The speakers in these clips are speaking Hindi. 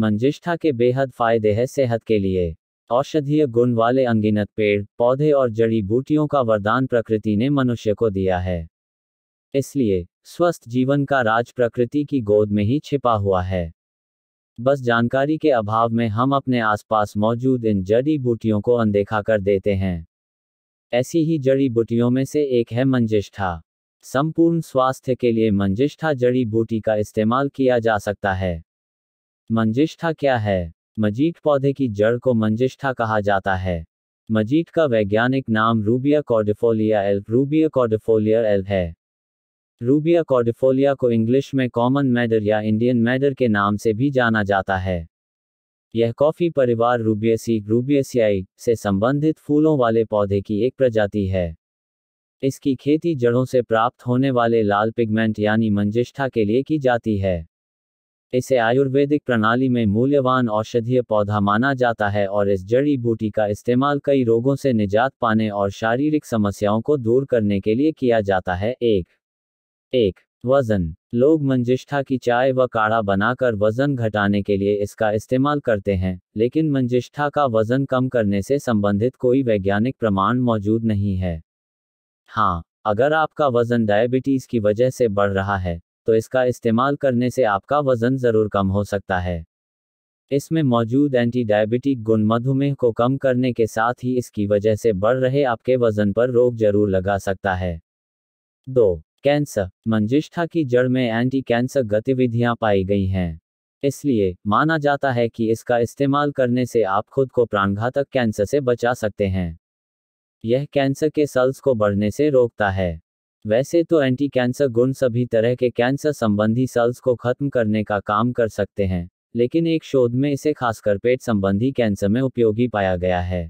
मंजिष्ठा के बेहद फायदे है सेहत के लिए औषधीय गुण वाले अंगिनत पेड़ पौधे और जड़ी बूटियों का वरदान प्रकृति ने मनुष्य को दिया है इसलिए स्वस्थ जीवन का राज प्रकृति की गोद में ही छिपा हुआ है बस जानकारी के अभाव में हम अपने आसपास मौजूद इन जड़ी बूटियों को अनदेखा कर देते हैं ऐसी ही जड़ी बूटियों में से एक है मंजिष्ठा संपूर्ण स्वास्थ्य के लिए मंजिष्ठा जड़ी बूटी का इस्तेमाल किया जा सकता है मंजिष्ठा क्या है मजीठ पौधे की जड़ को मंजिष्ठा कहा जाता है मजीठ का वैज्ञानिक नाम Rubia cordifolia L Rubia cordifolia L है रूबिया कॉर्डिफोलिया को इंग्लिश में कॉमन मैडर या इंडियन मैडर के नाम से भी जाना जाता है यह कॉफी परिवार रूबियसी रूबियसियाई से संबंधित फूलों वाले पौधे की एक प्रजाति है इसकी खेती जड़ों से प्राप्त होने वाले लाल पिगमेंट यानी मंजिष्ठा के लिए की जाती है इसे आयुर्वेदिक प्रणाली में मूल्यवान औषधीय पौधा माना जाता है और इस जड़ी बूटी का इस्तेमाल कई रोगों से निजात पाने और शारीरिक समस्याओं को दूर करने के लिए किया जाता है एक एक वजन लोग मंजिष्ठा की चाय व काढ़ा बनाकर वजन घटाने के लिए इसका इस्तेमाल करते हैं लेकिन मंजिष्ठा का वजन कम करने से संबंधित कोई वैज्ञानिक प्रमाण मौजूद नहीं है हाँ अगर आपका वजन डायबिटीज की वजह से बढ़ रहा है तो इसका इस्तेमाल करने से आपका वजन जरूर कम हो सकता है इसमें मौजूद एंटी डायबिटिक गुण मधुमेह को कम करने के साथ ही इसकी वजह से बढ़ रहे आपके वजन पर रोक जरूर लगा सकता है दो कैंसर मंजिष्ठा की जड़ में एंटी कैंसर गतिविधियां पाई गई हैं इसलिए माना जाता है कि इसका इस्तेमाल करने से आप खुद को प्राणघातक कैंसर से बचा सकते हैं यह कैंसर के सेल्स को बढ़ने से रोकता है वैसे तो एंटी कैंसर गुण सभी तरह के कैंसर संबंधी सेल्स को खत्म करने का काम कर सकते हैं लेकिन एक शोध में इसे खासकर पेट संबंधी कैंसर में उपयोगी पाया गया है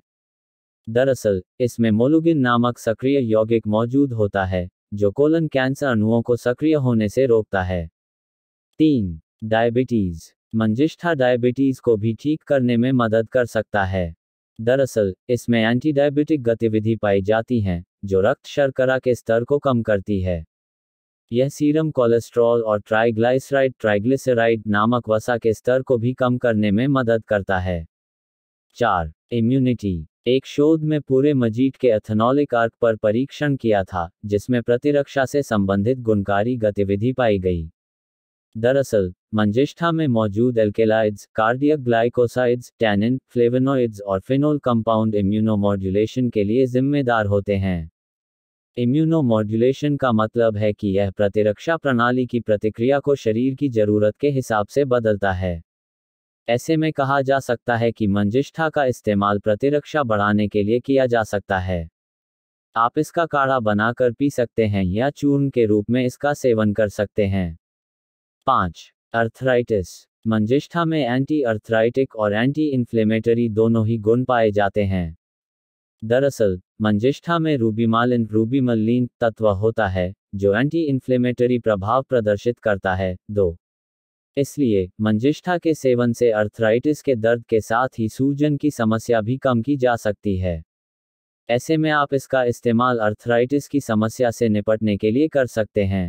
दरअसल इसमें मोलुगिन नामक सक्रिय यौगिक मौजूद होता है जो कोलन कैंसर अणुओं को सक्रिय होने से रोकता है तीन डायबिटीज मंजिष्ठा डायबिटीज को भी ठीक करने में मदद कर सकता है दरअसल इसमें एंटी डायबिटिक गतिविधि पाई जाती हैं जो रक्त शर्करा के स्तर को कम करती है यह सीरम कोलेस्ट्रॉल और ट्राइग्लाइसराइड ट्राइग्लिसराइड नामक वसा के स्तर को भी कम करने में मदद करता है चार इम्यूनिटी एक शोध में पूरे मजीठ के एथेनॉलिक आर्क पर परीक्षण किया था जिसमें प्रतिरक्षा से संबंधित गुणकारी गतिविधि पाई गई दरअसल मंजिष्ठा में मौजूद alkaloids cardiac glycosides tannin flavonoids और फिनोल कंपाउंड मॉड्यूलेशन के लिए जिम्मेदार होते हैं मॉड्यूलेशन का मतलब है कि यह प्रतिरक्षा प्रणाली की प्रतिक्रिया को शरीर की जरूरत के हिसाब से बदलता है ऐसे में कहा जा सकता है कि मंजिष्ठा का इस्तेमाल प्रतिरक्षा बढ़ाने के लिए किया जा सकता है आप इसका काढ़ा बनाकर पी सकते हैं या चूर्ण के रूप में इसका सेवन कर सकते हैं पाँच अर्थराइटिस मंजिष्ठा में एंटी अर्थराइटिक और एंटी इन्फ्लेमेटरी दोनों ही गुण पाए जाते हैं दरअसल मंजिष्ठा में रूबीमालिन रूबीमलिन तत्व होता है जो एंटी इन्फ्लेमेटरी प्रभाव प्रदर्शित करता है दो इसलिए मंजिष्ठा के सेवन से अर्थराइटिस के दर्द के साथ ही सूजन की समस्या भी कम की जा सकती है ऐसे में आप इसका इस्तेमाल अर्थराइटिस की समस्या से निपटने के लिए कर सकते हैं